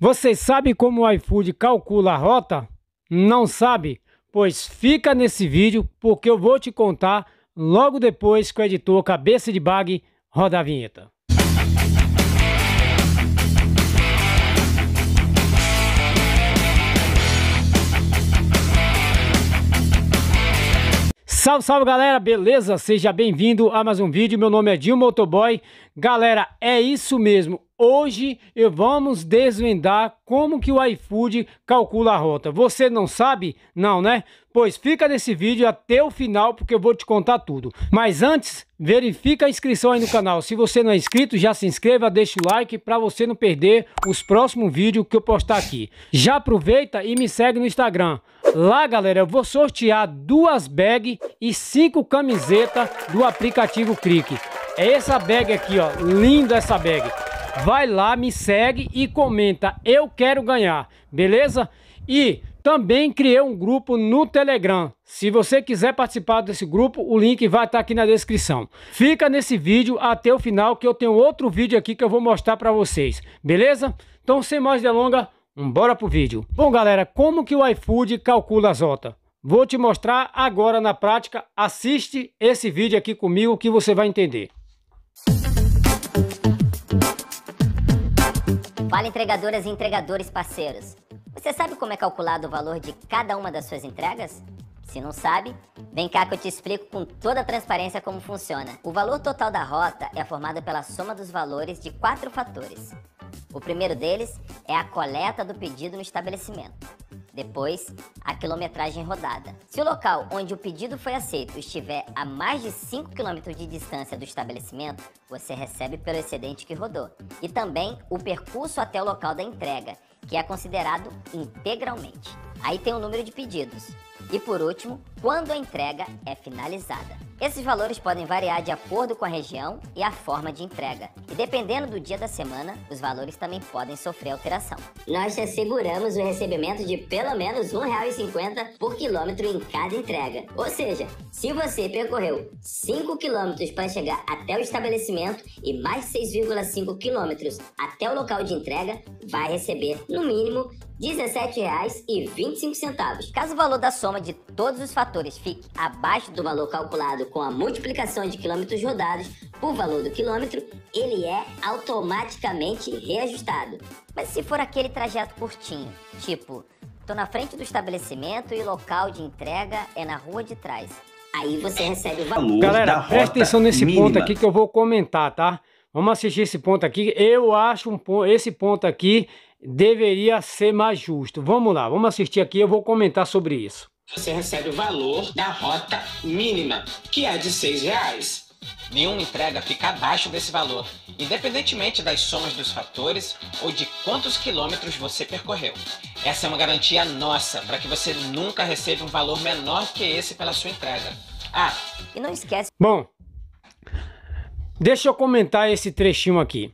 Você sabe como o iFood calcula a rota? Não sabe? Pois fica nesse vídeo porque eu vou te contar logo depois que o editor Cabeça de Bag roda a vinheta. Salve, salve galera, beleza? Seja bem-vindo a mais um vídeo. Meu nome é Dil Motoboy. Galera, é isso mesmo. Hoje eu vamos desvendar como que o iFood calcula a rota. Você não sabe? Não, né? Pois fica nesse vídeo até o final porque eu vou te contar tudo. Mas antes, verifica a inscrição aí no canal. Se você não é inscrito, já se inscreva, deixa o like para você não perder os próximos vídeos que eu postar aqui. Já aproveita e me segue no Instagram Lá, galera, eu vou sortear duas bags e cinco camisetas do aplicativo Cric. É essa bag aqui, ó. Linda essa bag. Vai lá, me segue e comenta. Eu quero ganhar, beleza? E também criei um grupo no Telegram. Se você quiser participar desse grupo, o link vai estar tá aqui na descrição. Fica nesse vídeo até o final que eu tenho outro vídeo aqui que eu vou mostrar para vocês, beleza? Então, sem mais delongas, Bora pro vídeo. Bom galera, como que o iFood calcula as OTA? Vou te mostrar agora na prática, assiste esse vídeo aqui comigo que você vai entender. Fala entregadoras e entregadores parceiros. Você sabe como é calculado o valor de cada uma das suas entregas? Se não sabe, vem cá que eu te explico com toda a transparência como funciona. O valor total da rota é formado pela soma dos valores de quatro fatores: o primeiro deles é a coleta do pedido no estabelecimento. Depois, a quilometragem rodada. Se o local onde o pedido foi aceito estiver a mais de 5 km de distância do estabelecimento, você recebe pelo excedente que rodou. E também o percurso até o local da entrega, que é considerado integralmente. Aí tem o número de pedidos. E por último, quando a entrega é finalizada. Esses valores podem variar de acordo com a região e a forma de entrega, e dependendo do dia da semana, os valores também podem sofrer alteração. Nós te asseguramos o recebimento de pelo menos R$ 1,50 por quilômetro em cada entrega. Ou seja, se você percorreu 5 quilômetros para chegar até o estabelecimento e mais 6,5 quilômetros até o local de entrega, vai receber, no mínimo, R$ 17,25. Caso o valor da soma de todos os fatores fique abaixo do valor calculado com a multiplicação de quilômetros rodados por valor do quilômetro, ele é automaticamente reajustado. Mas se for aquele trajeto curtinho, tipo, tô na frente do estabelecimento e o local de entrega é na rua de trás. Aí você recebe o valor. Galera, presta atenção nesse mínima. ponto aqui que eu vou comentar, tá? Vamos assistir esse ponto aqui. Eu acho um ponto, esse ponto aqui deveria ser mais justo. Vamos lá, vamos assistir aqui, eu vou comentar sobre isso. Você recebe o valor da rota mínima, que é de seis reais. Nenhuma entrega fica abaixo desse valor, independentemente das somas dos fatores ou de quantos quilômetros você percorreu. Essa é uma garantia nossa para que você nunca receba um valor menor que esse pela sua entrega. Ah, e não esquece. Bom, deixa eu comentar esse trechinho aqui.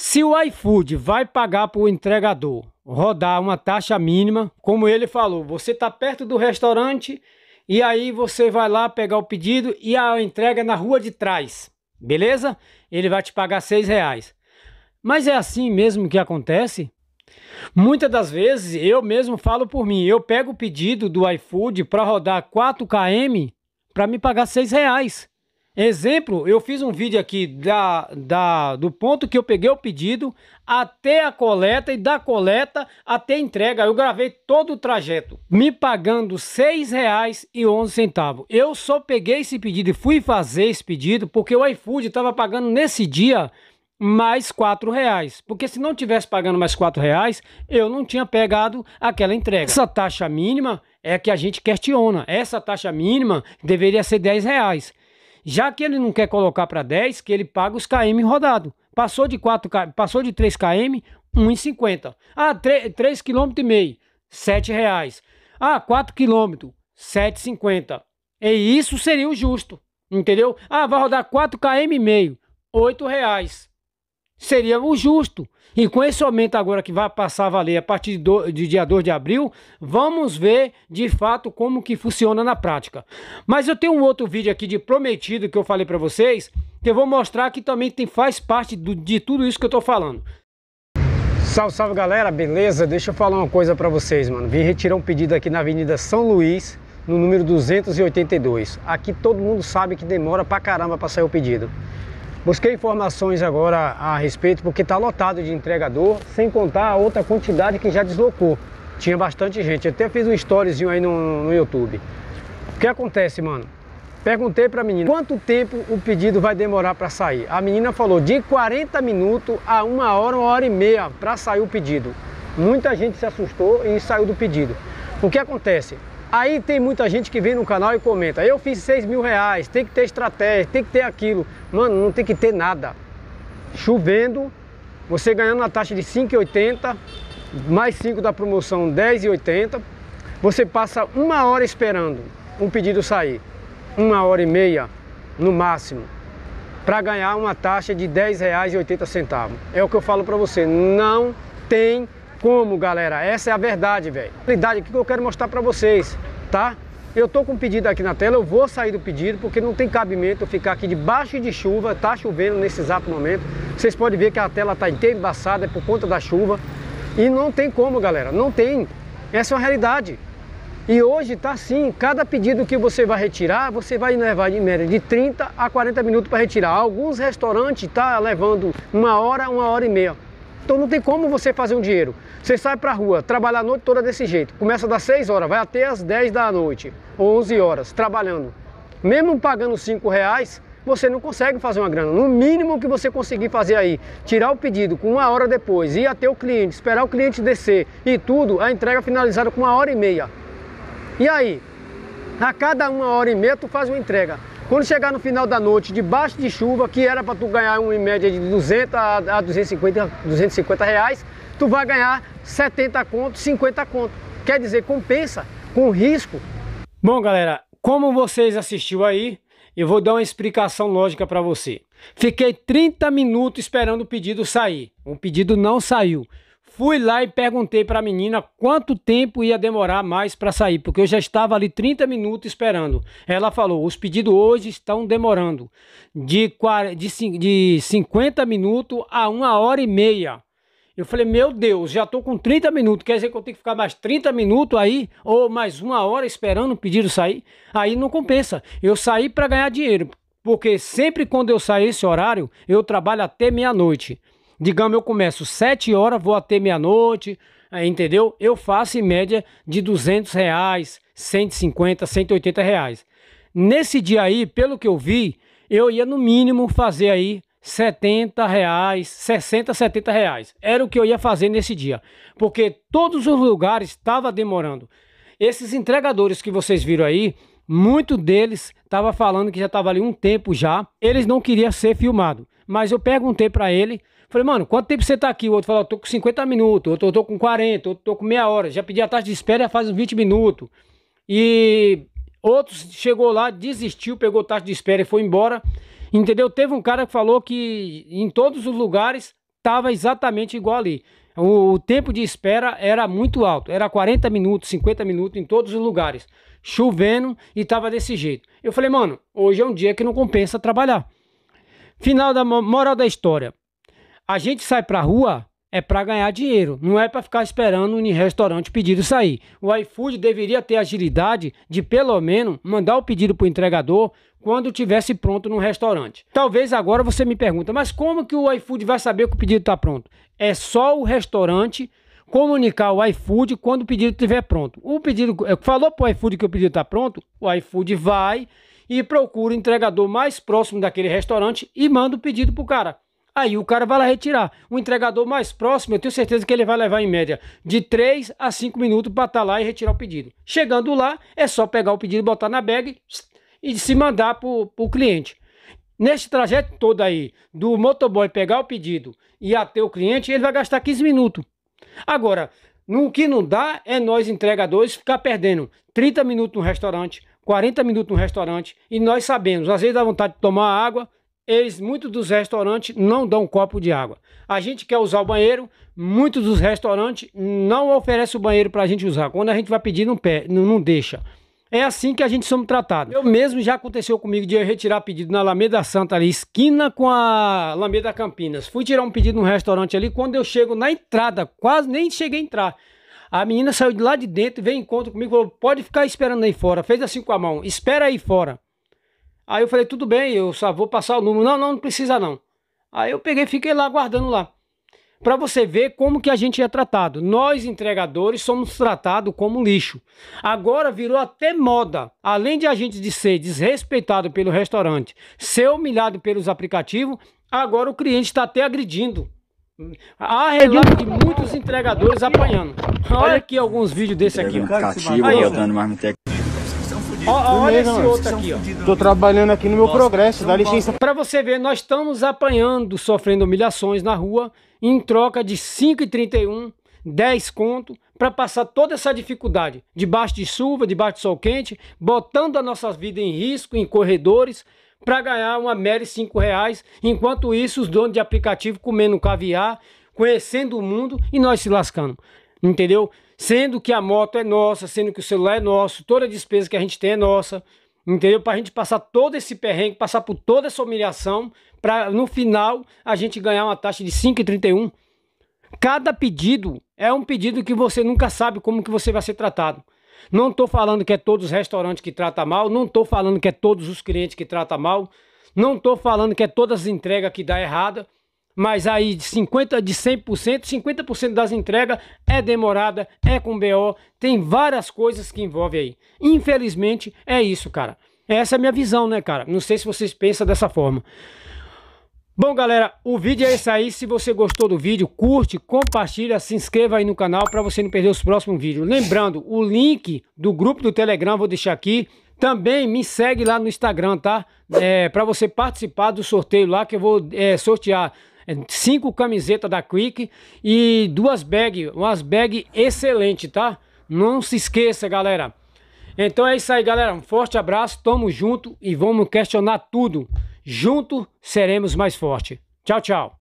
Se o iFood vai pagar para o entregador rodar uma taxa mínima, como ele falou, você está perto do restaurante e aí você vai lá pegar o pedido e a entrega é na rua de trás, beleza? Ele vai te pagar seis reais. Mas é assim mesmo que acontece? Muitas das vezes eu mesmo falo por mim, eu pego o pedido do iFood para rodar 4 km para me pagar seis reais. Exemplo, eu fiz um vídeo aqui da, da, do ponto que eu peguei o pedido até a coleta e da coleta até a entrega. Eu gravei todo o trajeto, me pagando R$ 6,11. Eu só peguei esse pedido e fui fazer esse pedido porque o iFood estava pagando nesse dia mais quatro reais, porque se não tivesse pagando mais quatro reais, eu não tinha pegado aquela entrega. Essa taxa mínima é que a gente questiona. Essa taxa mínima deveria ser R$ reais. Já que ele não quer colocar para 10, que ele paga os km rodado. Passou de 4 km, passou de 3 km, 1,50. Ah, 3, km e meio, 7 Ah, 4 km, 7,50. E isso seria o justo, entendeu? Ah, vai rodar 4 km e meio, 8 seria o justo. E com esse aumento agora que vai passar a valer a partir do, de dia 2 de abril, vamos ver de fato como que funciona na prática. Mas eu tenho um outro vídeo aqui de prometido que eu falei para vocês, que eu vou mostrar que também tem, faz parte do, de tudo isso que eu tô falando. Salve, salve galera, beleza? Deixa eu falar uma coisa para vocês, mano. Vim retirar um pedido aqui na Avenida São Luís, no número 282. Aqui todo mundo sabe que demora pra caramba pra sair o pedido. Busquei informações agora a respeito, porque está lotado de entregador, sem contar a outra quantidade que já deslocou. Tinha bastante gente. Eu até fiz um storyzinho aí no, no YouTube. O que acontece, mano? Perguntei para a menina quanto tempo o pedido vai demorar para sair. A menina falou de 40 minutos a uma hora, uma hora e meia para sair o pedido. Muita gente se assustou e saiu do pedido. O que acontece? Aí tem muita gente que vem no canal e comenta, eu fiz 6 mil reais, tem que ter estratégia, tem que ter aquilo. Mano, não tem que ter nada. Chovendo, você ganhando uma taxa de 5,80, mais 5 da promoção 10,80, você passa uma hora esperando um pedido sair. Uma hora e meia, no máximo, para ganhar uma taxa de R$ 10,80. É o que eu falo para você, não tem como, galera. Essa é a verdade, velho. A realidade que eu quero mostrar para vocês, tá? Eu tô com um pedido aqui na tela, eu vou sair do pedido porque não tem cabimento eu ficar aqui debaixo de chuva, tá chovendo nesse exato momento. Vocês podem ver que a tela tá inteira embaçada é por conta da chuva e não tem como, galera, não tem. Essa é uma realidade. E hoje tá sim, cada pedido que você vai retirar, você vai levar em média de 30 a 40 minutos para retirar. Alguns restaurantes tá levando uma hora, uma hora e meia. Então não tem como você fazer um dinheiro. Você sai para a rua, trabalha a noite toda desse jeito. Começa das 6 horas, vai até as 10 da noite, ou 11 horas, trabalhando. Mesmo pagando 5 reais, você não consegue fazer uma grana. No mínimo que você conseguir fazer aí, tirar o pedido com uma hora depois, ir até o cliente, esperar o cliente descer e tudo, a entrega finalizada com uma hora e meia. E aí? A cada uma hora e meia tu faz uma entrega. Quando chegar no final da noite, debaixo de chuva, que era para tu ganhar uma em média de 200 a 250, 250 reais, tu vai ganhar 70 conto, 50 conto. Quer dizer, compensa com risco. Bom, galera, como vocês assistiu aí, eu vou dar uma explicação lógica para você. Fiquei 30 minutos esperando o pedido sair. O pedido não saiu. Fui lá e perguntei para a menina quanto tempo ia demorar mais para sair, porque eu já estava ali 30 minutos esperando. Ela falou: os pedidos hoje estão demorando de, 40, de, de 50 minutos a uma hora e meia. Eu falei, meu Deus, já estou com 30 minutos, quer dizer que eu tenho que ficar mais 30 minutos aí, ou mais uma hora esperando o pedido sair? Aí não compensa. Eu saí para ganhar dinheiro, porque sempre quando eu saio esse horário, eu trabalho até meia-noite. Digamos, eu começo 7 horas, vou até meia-noite, eh, entendeu? Eu faço em média de 200 reais, 150, 180 reais. Nesse dia aí, pelo que eu vi, eu ia no mínimo fazer aí 70 reais, 60, 70 reais. Era o que eu ia fazer nesse dia, porque todos os lugares estava demorando. Esses entregadores que vocês viram aí, muito deles estava falando que já estava ali um tempo já. Eles não queriam ser filmado, mas eu perguntei para ele Falei, mano, quanto tempo você tá aqui? O outro falou, tô com 50 minutos, outro, eu tô com 40, outro tô com meia hora. Já pedi a taxa de espera já faz uns 20 minutos. E outros chegou lá, desistiu, pegou a taxa de espera e foi embora. Entendeu? Teve um cara que falou que em todos os lugares tava exatamente igual ali. O, o tempo de espera era muito alto, era 40 minutos, 50 minutos em todos os lugares, chovendo e tava desse jeito. Eu falei, mano, hoje é um dia que não compensa trabalhar. Final da moral da história. A gente sai pra rua é para ganhar dinheiro, não é para ficar esperando em restaurante pedido sair. O iFood deveria ter agilidade de pelo menos mandar o pedido para o entregador quando tivesse pronto no restaurante. Talvez agora você me pergunta, mas como que o iFood vai saber que o pedido está pronto? É só o restaurante comunicar o iFood quando o pedido estiver pronto. O pedido é, falou para o iFood que o pedido está pronto, o iFood vai e procura o entregador mais próximo daquele restaurante e manda o pedido para o cara. Aí o cara vai lá retirar. O entregador mais próximo, eu tenho certeza que ele vai levar em média de 3 a 5 minutos para estar tá lá e retirar o pedido. Chegando lá, é só pegar o pedido, botar na bag e se mandar para o cliente. Neste trajeto todo aí, do motoboy pegar o pedido e até o cliente, ele vai gastar 15 minutos. Agora, no que não dá é nós entregadores ficar perdendo 30 minutos no restaurante, 40 minutos no restaurante e nós sabemos, às vezes dá vontade de tomar água, eles, muitos dos restaurantes não dão um copo de água. A gente quer usar o banheiro, muitos dos restaurantes não oferecem o banheiro para a gente usar. Quando a gente vai pedir, não, pé, não, não deixa. É assim que a gente somos tratados. Eu mesmo já aconteceu comigo de eu retirar pedido na Alameda Santa, ali, esquina com a Alameda Campinas. Fui tirar um pedido num restaurante ali, quando eu chego na entrada, quase nem cheguei a entrar. A menina saiu de lá de dentro, veio em encontro comigo, falou: pode ficar esperando aí fora. Fez assim com a mão, espera aí fora. Aí eu falei, tudo bem, eu só vou passar o número. Não, não, não precisa não. Aí eu peguei, fiquei lá guardando lá. Para você ver como que a gente é tratado. Nós entregadores somos tratados como lixo. Agora virou até moda. Além de a gente de ser desrespeitado pelo restaurante, ser humilhado pelos aplicativos, agora o cliente está até agredindo. Há relato de muitos entregadores apanhando. Olha aqui alguns vídeos desse aqui. Aí, ó olha esse outro aqui, ó. Tô trabalhando aqui no meu progresso, dá licença. Pra você ver, nós estamos apanhando, sofrendo humilhações na rua, em troca de 5,31, 10 conto, para passar toda essa dificuldade, debaixo de chuva, debaixo de sol quente, botando a nossa vida em risco, em corredores, para ganhar uma mera cinco reais. Enquanto isso, os donos de aplicativo comendo caviar, conhecendo o mundo e nós se lascando. Entendeu? sendo que a moto é nossa, sendo que o celular é nosso, toda a despesa que a gente tem é nossa, entendeu? Para a gente passar todo esse perrengue, passar por toda essa humilhação, para no final a gente ganhar uma taxa de 5,31. Cada pedido é um pedido que você nunca sabe como que você vai ser tratado. Não estou falando que é todos os restaurantes que tratam mal, não estou falando que é todos os clientes que tratam mal, não estou falando que é todas as entregas que dá errada, mas aí de 50, de 100%, 50% das entregas é demorada, é com BO, tem várias coisas que envolve aí. Infelizmente é isso, cara. Essa é a minha visão, né, cara? Não sei se vocês pensam dessa forma. Bom, galera, o vídeo é esse aí. Se você gostou do vídeo, curte, compartilha, se inscreva aí no canal para você não perder os próximos vídeos. Lembrando, o link do grupo do Telegram vou deixar aqui. Também me segue lá no Instagram, tá? É, para você participar do sorteio lá que eu vou é, sortear é, cinco camisetas da Quick e duas bags, umas bags excelente, tá? Não se esqueça, galera. Então é isso aí, galera. Um forte abraço, tamo junto e vamos questionar tudo. Juntos seremos mais forte. Tchau, tchau.